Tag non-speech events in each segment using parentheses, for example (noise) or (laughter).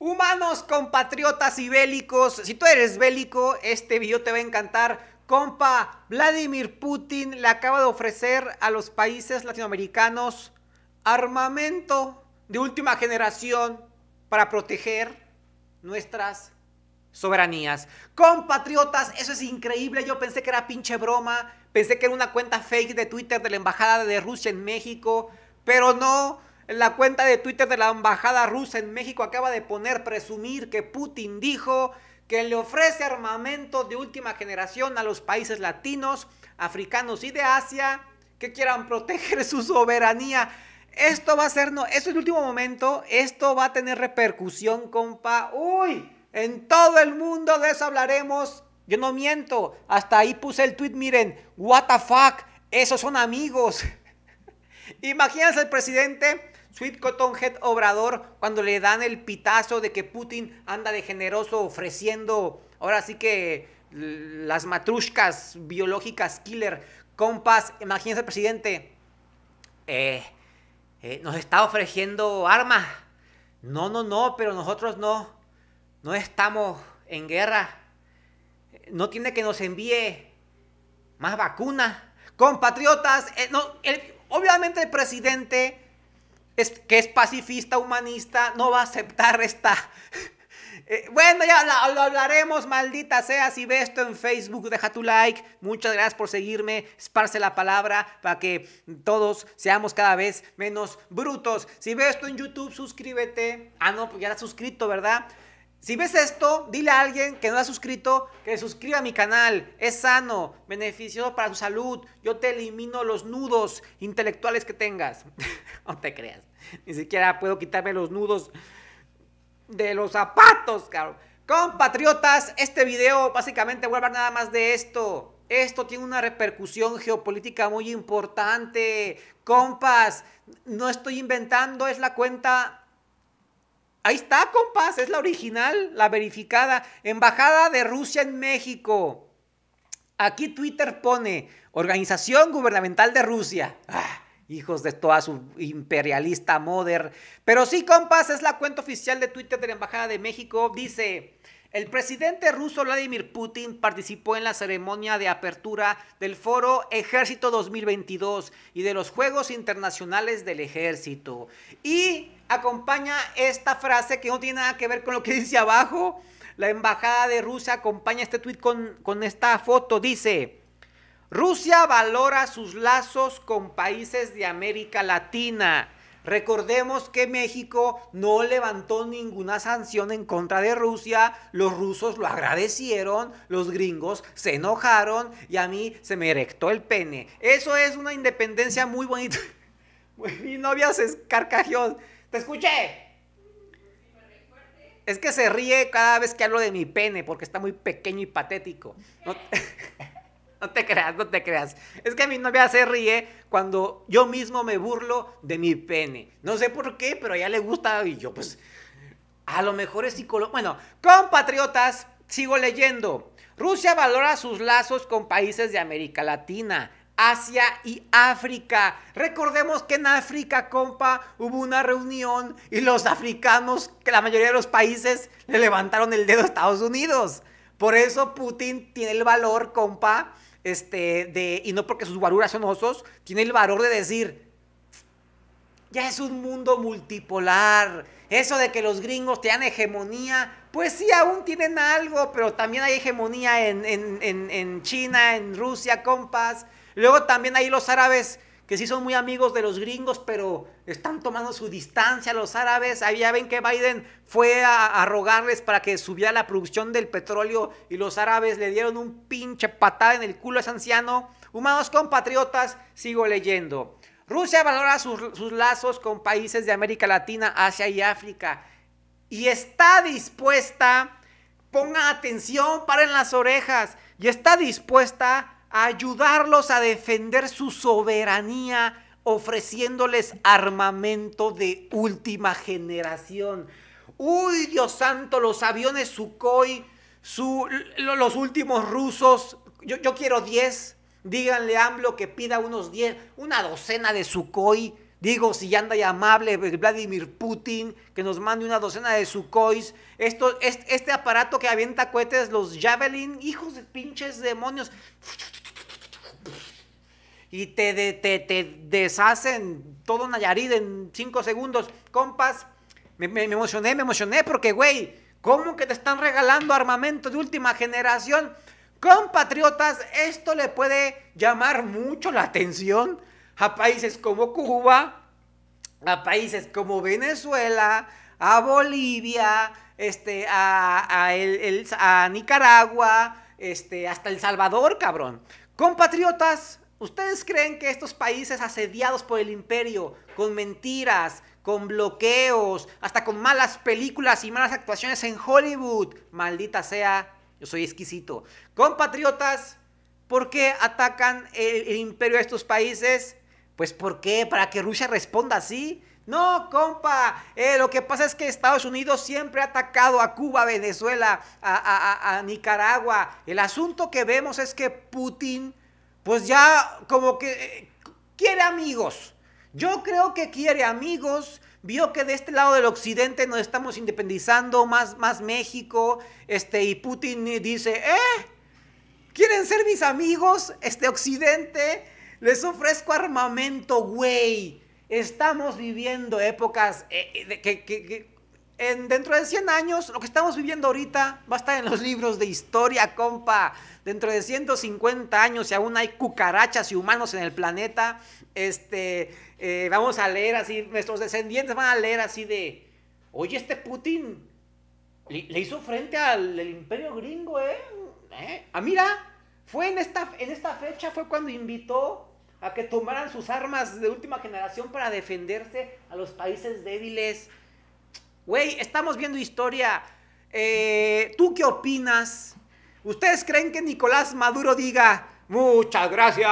Humanos, compatriotas y bélicos, si tú eres bélico, este video te va a encantar. Compa, Vladimir Putin le acaba de ofrecer a los países latinoamericanos armamento de última generación para proteger nuestras soberanías. Compatriotas, eso es increíble. Yo pensé que era pinche broma, pensé que era una cuenta fake de Twitter de la Embajada de Rusia en México, pero no. La cuenta de Twitter de la Embajada Rusa en México acaba de poner presumir que Putin dijo que le ofrece armamento de última generación a los países latinos, africanos y de Asia que quieran proteger su soberanía. Esto va a ser, no, esto es el último momento, esto va a tener repercusión, compa. Uy, en todo el mundo de eso hablaremos. Yo no miento, hasta ahí puse el tweet, miren, what the fuck, esos son amigos. (laughs) Imagínense el presidente Sweet Cotton Head Obrador cuando le dan el pitazo de que Putin anda de generoso ofreciendo, ahora sí que las matrushkas biológicas killer. Compas, imagínense, presidente, eh, eh, nos está ofreciendo armas. No, no, no, pero nosotros no, no estamos en guerra. No tiene que nos envíe más vacunas. Compatriotas, eh, no, obviamente el presidente que es pacifista, humanista, no va a aceptar esta... (laughs) Eh, bueno, ya lo, hablaremos, maldita sea. Si ves esto en Facebook, deja tu like. Muchas gracias por seguirme. Esparce la palabra para que todos seamos cada vez menos brutos. Si ves esto en YouTube, suscríbete. Ah, no, pues ya has suscrito, ¿verdad? Si ves esto, dile a alguien que no ha suscrito que suscriba a mi canal. Es sano, beneficioso para tu salud. Yo te elimino los nudos intelectuales que tengas. (laughs) no te creas. Ni siquiera puedo quitarme los nudos de los zapatos, cabrón. Compatriotas, este video básicamente voy a hablar nada más de esto. Esto tiene una repercusión geopolítica muy importante. Compas, no estoy inventando, es la cuenta... Ahí está, compas, es la original, la verificada. Embajada de Rusia en México. Aquí Twitter pone Organización Gubernamental de Rusia. ¡Ah! Hijos de toda su imperialista mother. Pero sí, compas, es la cuenta oficial de Twitter de la Embajada de México. Dice, el presidente ruso Vladimir Putin participó en la ceremonia de apertura del foro Ejército 2022 y de los Juegos Internacionales del Ejército. Y acompaña esta frase que no tiene nada que ver con lo que dice abajo. La embajada de Rusia acompaña este tweet con, con esta foto. Dice, Rusia valora sus lazos con países de América Latina. Recordemos que México no levantó ninguna sanción en contra de Rusia, los rusos lo agradecieron, los gringos se enojaron y a mí se me erectó el pene. Eso es una independencia muy bonita. (laughs) Mi novia se escarcajó. ¡Te escuché! Es que se ríe cada vez que hablo de mi pene porque está muy pequeño y patético. ¿No? (laughs) (laughs) No te creas, no te creas. Es que mi novia se ríe cuando yo mismo me burlo de mi pene. No sé por qué, pero a ella le gusta y yo pues... A lo mejor es psicólogo. Bueno, compatriotas, sigo leyendo. Rusia valora sus lazos con países de América Latina. Asia y África. Recordemos que en África, compa, hubo una reunión y los africanos, que la mayoría de los países, le levantaron el dedo a Estados Unidos. Por eso Putin tiene el valor, compa, este, de, y no porque sus guaruras son osos, tiene el valor de decir, ya es un mundo multipolar, eso de que los gringos tengan hegemonía, pues sí, aún tienen algo, pero también hay hegemonía en, China, en Rusia, compas. Luego también hay los árabes que sí son muy amigos de los gringos, pero están tomando su distancia los árabes. Ahí ya ven que Biden fue a, rogarles para que subiera la producción del petróleo y los árabes le dieron un pinche patada en el culo a ese anciano. Humanos compatriotas, sigo leyendo. Rusia valora sus, sus lazos con países de América Latina, Asia y África y está dispuesta, ponga atención, paren las orejas, y está dispuesta ayudarlos a defender su soberanía ofreciéndoles armamento de última generación. Uy, Dios santo, los aviones Sukhoi, su, los últimos rusos, yo, quiero 10, díganle a AMLO que pida unos 10, una docena de Sukhoi. Digo, si anda y amable Vladimir Putin, que nos mande una docena de Sukhois. Esto, este, este aparato que avienta cohetes, los Javelin, hijos de pinches demonios y te, deshacen todo Nayarit en cinco segundos. Compas, me, emocioné, me emocioné porque, güey, ¿cómo que te están regalando armamento de última generación? Compatriotas, esto le puede llamar mucho la atención a países como Cuba, a países como Venezuela, a Bolivia, este, a, a Nicaragua, este, hasta El Salvador, cabrón. Compatriotas, ¿Ustedes creen que estos países asediados por el imperio, con mentiras, con bloqueos, hasta con malas películas y malas actuaciones en Hollywood, maldita sea, yo soy exquisito, compatriotas, ¿por qué atacan el, imperio a estos países? Pues ¿por qué? ¿Para que Rusia responda así? No, compa, eh, lo que pasa es que Estados Unidos siempre ha atacado a Cuba, Venezuela, a Nicaragua. El asunto que vemos es que Putin pues ya como que eh, quiere amigos. Yo creo que quiere amigos. Vio que de este lado del occidente nos estamos independizando más, más México. Este, y Putin dice, ¿eh? ¿Quieren ser mis amigos? Este occidente. Les ofrezco armamento, güey. Estamos viviendo épocas eh, eh, que en, dentro de 100 años, lo que estamos viviendo ahorita va a estar en los libros de historia, compa. Dentro de 150 años, si aún hay cucarachas y humanos en el planeta, este, eh, vamos a leer así, nuestros descendientes van a leer así de, oye, este Putin le, hizo frente al imperio gringo, ¿eh? ¿eh? Ah, mira, fue en esta, en esta fecha, fue cuando invitó a que tomaran sus armas de última generación para defenderse a los países débiles. Güey, estamos viendo historia. Eh, ¿Tú qué opinas? ¿Ustedes creen que Nicolás Maduro diga, muchas gracias,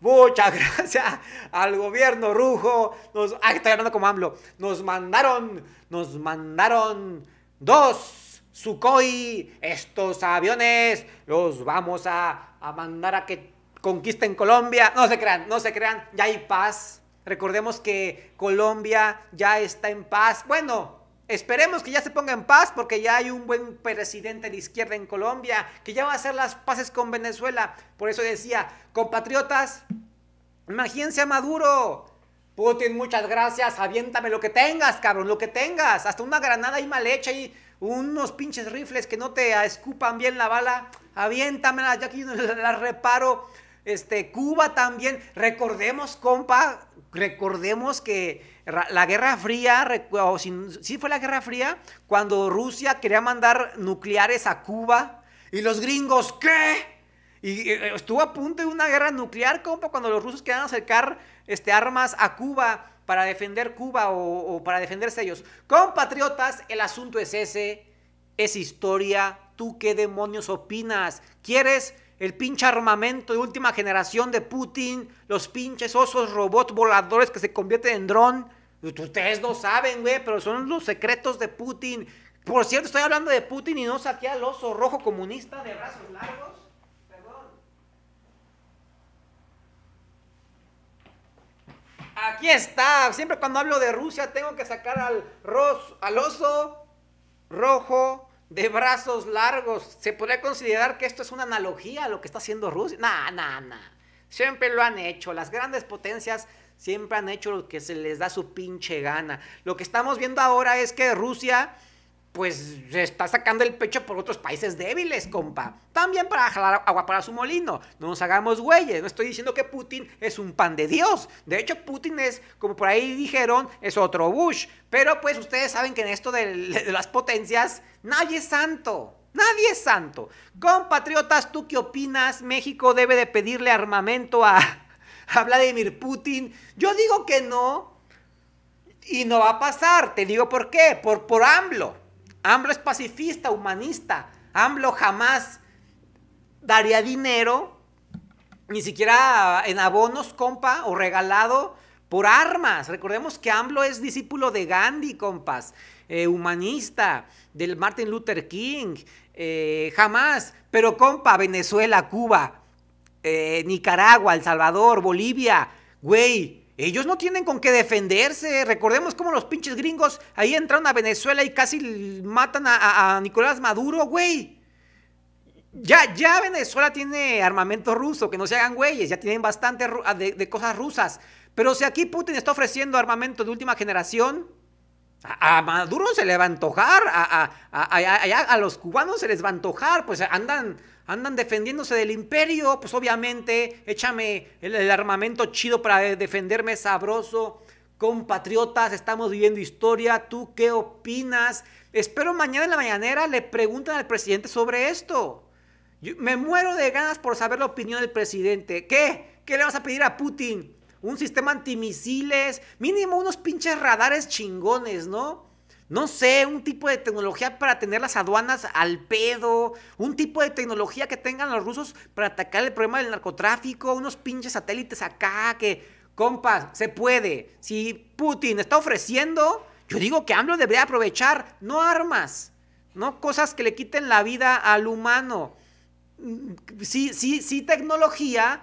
muchas (laughs) gracias al gobierno rujo? Nos, ah, estoy hablando como AMLO. Nos mandaron, nos mandaron dos Sukhoi. Estos aviones los vamos a, a mandar a que conquisten Colombia. No se crean, no se crean, ya hay paz. Recordemos que Colombia ya está en paz. Bueno, Esperemos que ya se ponga en paz porque ya hay un buen presidente de izquierda en Colombia que ya va a hacer las paces con Venezuela. Por eso decía, compatriotas, imagínense a Maduro. Putin, muchas gracias, aviéntame lo que tengas, cabrón, lo que tengas. Hasta una granada ahí mal hecha y unos pinches rifles que no te escupan bien la bala. Aviéntamela, ya que yo la (laughs) reparo. Este, Cuba también. Recordemos, compa, recordemos que la Guerra Fría, o si, fue la Guerra Fría, cuando Rusia quería mandar nucleares a Cuba y los gringos, ¿qué? Y eh, eh, estuvo a punto de una guerra nuclear, compa, cuando los rusos querían acercar este, armas a Cuba para defender Cuba o, para defenderse ellos. Compatriotas, el asunto es ese, es historia. ¿Tú qué demonios opinas? ¿Quieres el pinche armamento de última generación de Putin, los pinches osos robots voladores que se convierten en dron. Pues, ustedes no saben, güey, pero son los secretos de Putin. Por cierto, estoy hablando de Putin y no saqué al oso rojo comunista de brazos largos. Perdón. Aquí está. Siempre cuando hablo de Rusia tengo que sacar al, ros, al oso rojo de brazos largos. Se podría considerar que esto es una analogía a lo que está haciendo Rusia. No, no, no. Siempre lo han hecho. Las grandes potencias Siempre han hecho lo que se les da su pinche gana. Lo que estamos viendo ahora es que Rusia pues se está sacando el pecho por otros países débiles, compa. También para jalar agua para su molino. No nos hagamos güeyes. No estoy diciendo que Putin es un pan de Dios. De hecho, Putin es, como por ahí dijeron, es otro Bush. Pero pues ustedes saben que en esto de, las potencias, nadie es santo. Nadie es santo. Compatriotas, ¿tú qué opinas? México debe de pedirle armamento a, habla de Mir Putin? Yo digo que no. Y no va a pasar. Te digo por qué. Por, por AMLO. AMLO es pacifista, humanista. AMLO jamás daría dinero, ni siquiera en abonos, compa, o regalado por armas. Recordemos que AMLO es discípulo de Gandhi, compas, eh, humanista, del Martin Luther King, eh, jamás. Pero, compa, Venezuela, Cuba, eh, Nicaragua, El Salvador, Bolivia, güey, ellos no tienen con qué defenderse. Recordemos cómo los pinches gringos ahí entraron a Venezuela y casi matan a, Nicolás Maduro, güey. Ya, ya Venezuela tiene armamento ruso, que no se hagan güeyes, ya tienen bastante ah, de cosas rusas. Pero si aquí Putin está ofreciendo armamento de última generación, a, Maduro se le va a antojar, a, los cubanos se les va a antojar, pues andan, andan defendiéndose del imperio, pues obviamente échame el, armamento chido para defenderme sabroso compatriotas, estamos viviendo historia. ¿Tú qué opinas? Espero mañana en la mañanera le preguntan al presidente sobre esto. me muero de ganas por saber la opinión del presidente. ¿Qué? ¿Qué le vas a pedir a Putin? un sistema antimisiles, mínimo unos pinches radares chingones, ¿no? No sé, un tipo de tecnología para tener las aduanas al pedo, un tipo de tecnología que tengan los rusos para atacar el problema del narcotráfico, unos pinches satélites acá que, compas, se puede. Si Putin está ofreciendo, yo digo que AMLO debería aprovechar, no armas, no cosas que le quiten la vida al humano. Mm, sí, sí, sí tecnología,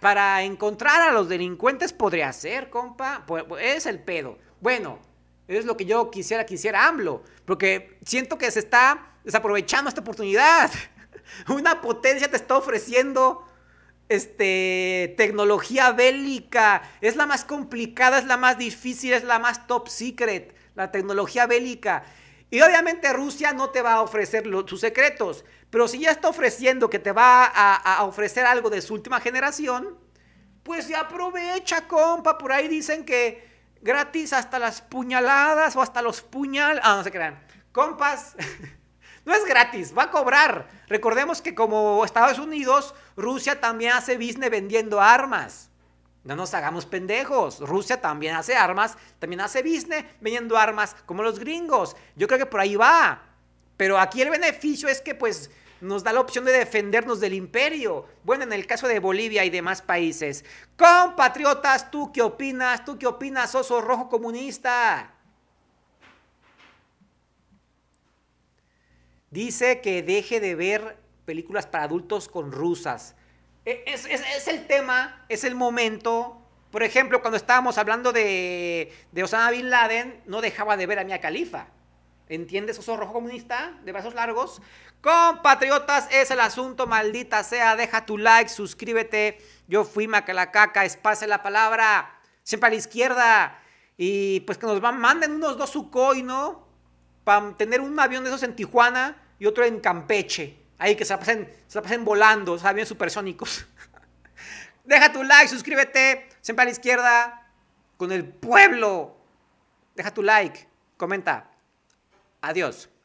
para, encontrar a los delincuentes podría ser, compa. Es el pedo. Bueno, es lo que yo quisiera, quisiera AMLO, porque siento que se está desaprovechando esta oportunidad. (laughs) Una potencia te está ofreciendo este, tecnología bélica. Es la más complicada, es la más difícil, es la más top secret. La tecnología bélica. Y obviamente Rusia no te va a ofrecer sus secretos, pero si ya está ofreciendo que te va a, ofrecer algo de su última generación, pues ya aprovecha, compa. Por ahí dicen que gratis hasta las puñaladas o hasta los puñal... Ah, no se crean. Compas, (laughs) no es gratis, va a cobrar. Recordemos que como Estados Unidos, Rusia también hace business vendiendo armas. No nos hagamos pendejos. Rusia también hace armas, también hace business vendiendo armas como los gringos. Yo creo que por ahí va. Pero aquí el beneficio es que pues nos da la opción de defendernos del imperio. Bueno, en el caso de Bolivia y demás países. Compatriotas, ¿tú qué opinas? ¿Tú qué opinas, oso rojo comunista? Dice que deje de ver películas para adultos con rusas. E, es, es, el tema, es el momento. Por ejemplo, cuando estábamos hablando de, Osama Bin Laden, no dejaba de ver a Mia Califa. ¿Entiendes? Oso rojo comunista, de brazos largos. Compatriotas, es el asunto, maldita sea. Deja tu like, suscríbete. Yo fui Macalacaca, espase la palabra. Siempre a la izquierda. Y pues que nos van, manden unos dos Sukhoi, ¿no? Para tener un avión de esos en Tijuana y otro en Campeche ahí que se la pasen, se volando, saben bien supersónicos. (laughs) Deja tu like, suscríbete, siempre a la izquierda, con el pueblo. Deja tu like, comenta. Adiós.